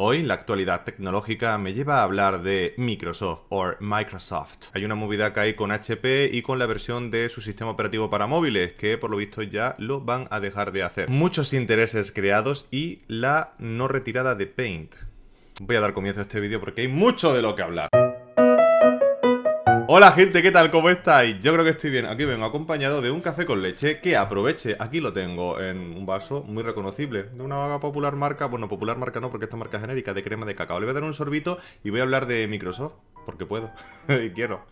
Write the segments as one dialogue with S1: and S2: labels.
S1: Hoy la actualidad tecnológica me lleva a hablar de Microsoft o Microsoft. Hay una movida que hay con HP y con la versión de su sistema operativo para móviles que por lo visto ya lo van a dejar de hacer. Muchos intereses creados y la no retirada de Paint. Voy a dar comienzo a este vídeo porque hay mucho de lo que hablar. Hola gente, ¿qué tal? ¿Cómo estáis? Yo creo que estoy bien. Aquí vengo acompañado de un café con leche que aproveche. Aquí lo tengo en un vaso muy reconocible. De una popular marca, bueno, popular marca no, porque esta marca es genérica, de crema de cacao. Le voy a dar un sorbito y voy a hablar de Microsoft, porque puedo y quiero.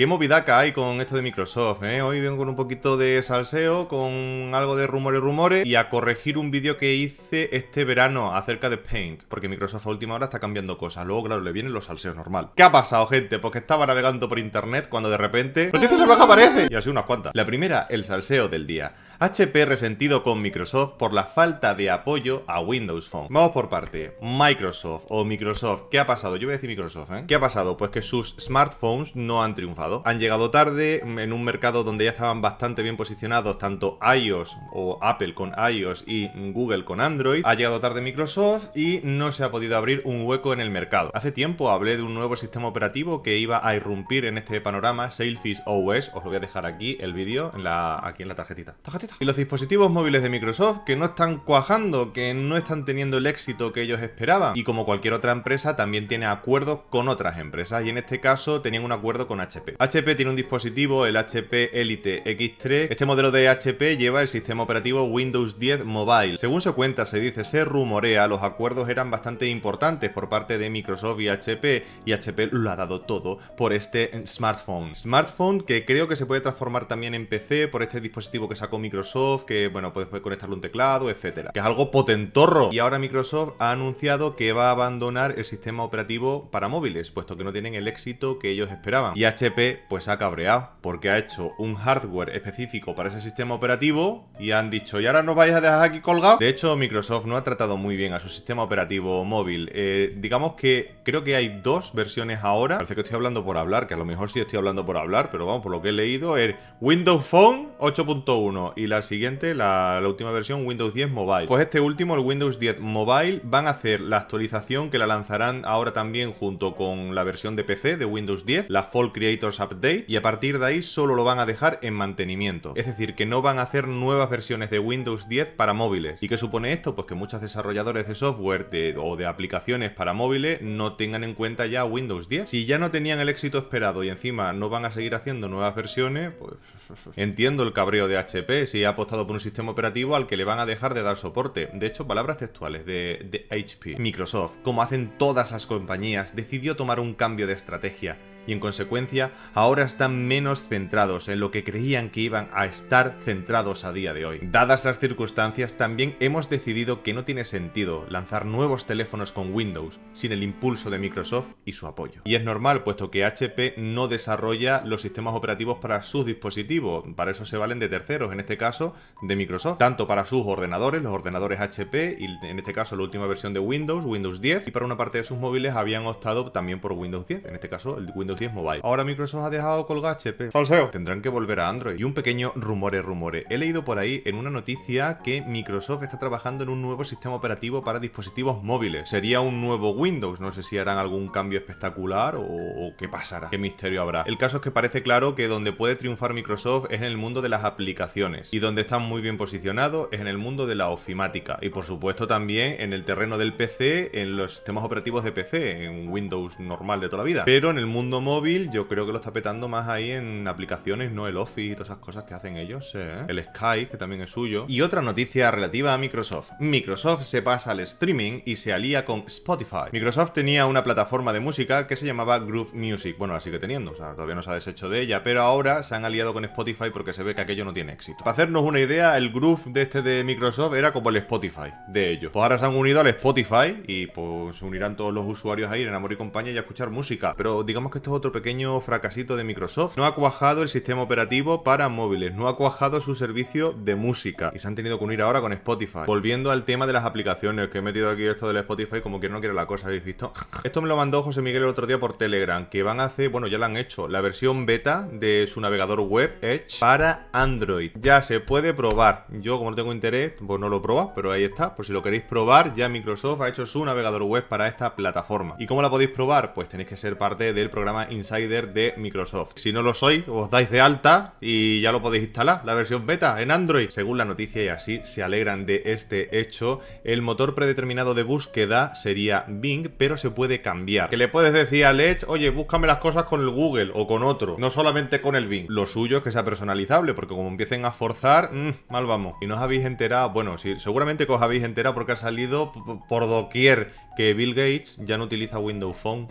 S1: Qué movidaca hay con esto de Microsoft, ¿eh? Hoy vengo con un poquito de salseo, con algo de rumores, rumores y a corregir un vídeo que hice este verano acerca de Paint, porque Microsoft a última hora está cambiando cosas. Luego, claro, le vienen los salseos normal. ¿Qué ha pasado, gente? Porque pues estaba navegando por internet cuando de repente... ¡Noticias se aparece! Y así unas cuantas. La primera, el salseo del día. HP resentido con Microsoft por la falta de apoyo a Windows Phone. Vamos por parte. Microsoft o Microsoft, ¿qué ha pasado? Yo voy a decir Microsoft, ¿eh? ¿Qué ha pasado? Pues que sus smartphones no han triunfado. Han llegado tarde en un mercado donde ya estaban bastante bien posicionados tanto iOS o Apple con iOS y Google con Android. Ha llegado tarde Microsoft y no se ha podido abrir un hueco en el mercado. Hace tiempo hablé de un nuevo sistema operativo que iba a irrumpir en este panorama, Sailfish OS. Os lo voy a dejar aquí el vídeo aquí en la tarjetita. ¿Tarjetita? Y los dispositivos móviles de Microsoft que no están cuajando, que no están teniendo el éxito que ellos esperaban. Y como cualquier otra empresa, también tiene acuerdos con otras empresas. Y en este caso tenían un acuerdo con HP. HP tiene un dispositivo, el HP Elite X3. Este modelo de HP lleva el sistema operativo Windows 10 Mobile. Según se cuenta, se dice, se rumorea, los acuerdos eran bastante importantes por parte de Microsoft y HP. Y HP lo ha dado todo por este smartphone. Smartphone que creo que se puede transformar también en PC por este dispositivo que sacó Microsoft que bueno, puedes conectarle un teclado, etcétera. Que es algo potentorro. Y ahora Microsoft ha anunciado que va a abandonar el sistema operativo para móviles, puesto que no tienen el éxito que ellos esperaban. Y HP pues ha cabreado, porque ha hecho un hardware específico para ese sistema operativo y han dicho, ¿y ahora nos vais a dejar aquí colgado? De hecho, Microsoft no ha tratado muy bien a su sistema operativo móvil. Eh, digamos que creo que hay dos versiones ahora. Parece que estoy hablando por hablar, que a lo mejor sí estoy hablando por hablar, pero vamos, por lo que he leído, es Windows Phone 8.1 y la siguiente, la, última versión, Windows 10 Mobile. Pues este último, el Windows 10 Mobile, van a hacer la actualización que la lanzarán ahora también junto con la versión de PC de Windows 10, la Fall Creators Update, y a partir de ahí solo lo van a dejar en mantenimiento. Es decir, que no van a hacer nuevas versiones de Windows 10 para móviles. ¿Y qué supone esto? Pues que muchos desarrolladores de software o de aplicaciones para móviles no tengan en cuenta ya Windows 10. Si ya no tenían el éxito esperado y encima no van a seguir haciendo nuevas versiones, pues entiendo el cabreo de HP. Si ha apostado por un sistema operativo al que le van a dejar de dar soporte. De hecho, palabras textuales de, de HP. Microsoft, como hacen todas las compañías, decidió tomar un cambio de estrategia y en consecuencia ahora están menos centrados en lo que creían que iban a estar centrados a día de hoy. Dadas las circunstancias, también hemos decidido que no tiene sentido lanzar nuevos teléfonos con Windows sin el impulso de Microsoft y su apoyo. Y es normal, puesto que HP no desarrolla los sistemas operativos para sus dispositivos, para eso se valen de terceros, en este caso de Microsoft, tanto para sus ordenadores, los ordenadores HP y en este caso la última versión de Windows, Windows 10, y para una parte de sus móviles habían optado también por Windows 10, en este caso el Windows es Mobile. Ahora Microsoft ha dejado colgar HP. ¡FALSEO! Tendrán que volver a Android. Y un pequeño rumore, rumore. He leído por ahí en una noticia que Microsoft está trabajando en un nuevo sistema operativo para dispositivos móviles. Sería un nuevo Windows. No sé si harán algún cambio espectacular o, o qué pasará. ¿Qué misterio habrá? El caso es que parece claro que donde puede triunfar Microsoft es en el mundo de las aplicaciones. Y donde están muy bien posicionados es en el mundo de la ofimática. Y por supuesto también en el terreno del PC, en los sistemas operativos de PC, en Windows normal de toda la vida. Pero en el mundo móvil, yo creo que lo está petando más ahí en aplicaciones, ¿no? El Office y todas esas cosas que hacen ellos, ¿eh? El Skype, que también es suyo. Y otra noticia relativa a Microsoft. Microsoft se pasa al streaming y se alía con Spotify. Microsoft tenía una plataforma de música que se llamaba Groove Music. Bueno, la sigue teniendo, o sea, todavía no se ha deshecho de ella, pero ahora se han aliado con Spotify porque se ve que aquello no tiene éxito. Para hacernos una idea, el Groove de este de Microsoft era como el Spotify de ellos. Pues ahora se han unido al Spotify y pues se unirán todos los usuarios a ir en Amor y Compañía y a escuchar música. Pero digamos que esto otro pequeño fracasito de Microsoft. No ha cuajado el sistema operativo para móviles, no ha cuajado su servicio de música y se han tenido que unir ahora con Spotify. Volviendo al tema de las aplicaciones, que he metido aquí esto del Spotify como que no quiere la cosa, ¿habéis visto? Esto me lo mandó José Miguel el otro día por Telegram, que van a hacer, bueno, ya la han hecho, la versión beta de su navegador web Edge para Android. Ya se puede probar. Yo como no tengo interés, pues no lo probo, pero ahí está. Por si lo queréis probar, ya Microsoft ha hecho su navegador web para esta plataforma. ¿Y cómo la podéis probar? Pues tenéis que ser parte del programa Insider de Microsoft. Si no lo sois, os dais de alta y ya lo podéis instalar, la versión beta en Android. Según la noticia y así se alegran de este hecho, el motor predeterminado de búsqueda sería Bing, pero se puede cambiar. Que le puedes decir a Edge, oye, búscame las cosas con el Google o con otro, no solamente con el Bing. Lo suyo es que sea personalizable, porque como empiecen a forzar, mm, mal vamos. Y no os habéis enterado, bueno, sí, seguramente que os habéis enterado porque ha salido por doquier que Bill Gates ya no utiliza Windows Phone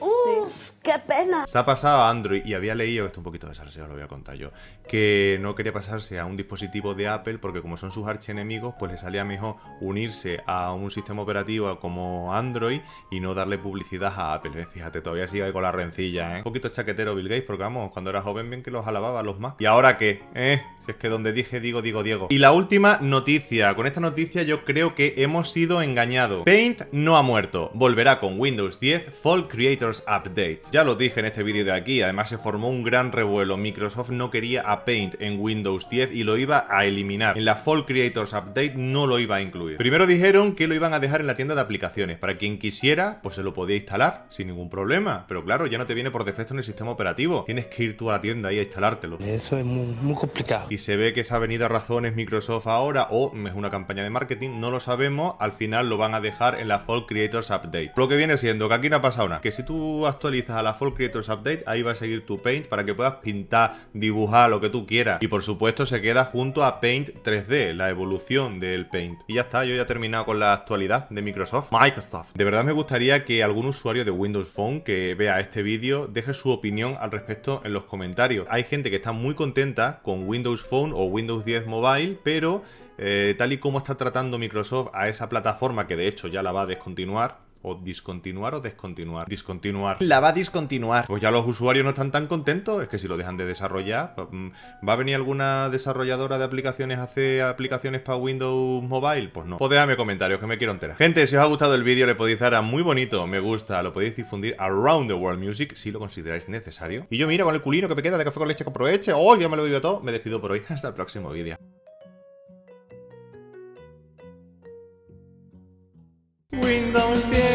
S1: pena! Se ha pasado a Android y había leído, esto un poquito de salseo lo voy a contar yo, que no quería pasarse a un dispositivo de Apple porque como son sus archienemigos, pues le salía mejor unirse a un sistema operativo como Android y no darle publicidad a Apple. Fíjate, todavía sigue ahí con la rencilla, ¿eh? Un poquito chaquetero Bill Gates, porque vamos, cuando era joven bien que los alababa los más. ¿Y ahora qué? ¿Eh? Si es que donde dije digo, digo, Diego. Y la última noticia. Con esta noticia yo creo que hemos sido engañados. Paint no ha muerto. Volverá con Windows 10 Fall Creators Update. Ya lo dije en este vídeo de aquí, además se formó un gran revuelo. Microsoft no quería a Paint en Windows 10 y lo iba a eliminar. En la Fall Creators Update no lo iba a incluir. Primero dijeron que lo iban a dejar en la tienda de aplicaciones. Para quien quisiera, pues se lo podía instalar sin ningún problema. Pero claro, ya no te viene por defecto en el sistema operativo. Tienes que ir tú a la tienda y a instalártelo. Eso es muy, complicado. Y se ve que se ha venido a razones Microsoft ahora o es una campaña de marketing, no lo sabemos. Al final lo van a dejar en la Fall Creators Update. Lo que viene siendo que aquí no ha pasado nada. Que si tú actualizas a la Fall Creators Update, ahí va a seguir tu Paint para que puedas pintar, dibujar, lo que tú quieras. Y por supuesto se queda junto a Paint 3D, la evolución del Paint. Y ya está, yo ya he terminado con la actualidad de Microsoft. Microsoft. De verdad me gustaría que algún usuario de Windows Phone que vea este vídeo deje su opinión al respecto en los comentarios. Hay gente que está muy contenta con Windows Phone o Windows 10 Mobile, pero eh, tal y como está tratando Microsoft a esa plataforma que de hecho ya la va a descontinuar, o discontinuar o descontinuar. Discontinuar. La va a discontinuar. Pues ya los usuarios no están tan contentos. Es que si lo dejan de desarrollar, pues, mm, ¿va a venir alguna desarrolladora de aplicaciones a hacer aplicaciones para Windows Mobile? Pues no. Pues déjame comentarios que me quiero enterar. Gente, si os ha gustado el vídeo, le podéis dar a muy bonito me gusta. Lo podéis difundir around the world music si lo consideráis necesario. Y yo, mira, con el culino que me queda de café con leche que aproveche. ¡Oh, ya me lo he todo! Me despido por hoy. Hasta el próximo vídeo. Windows 10.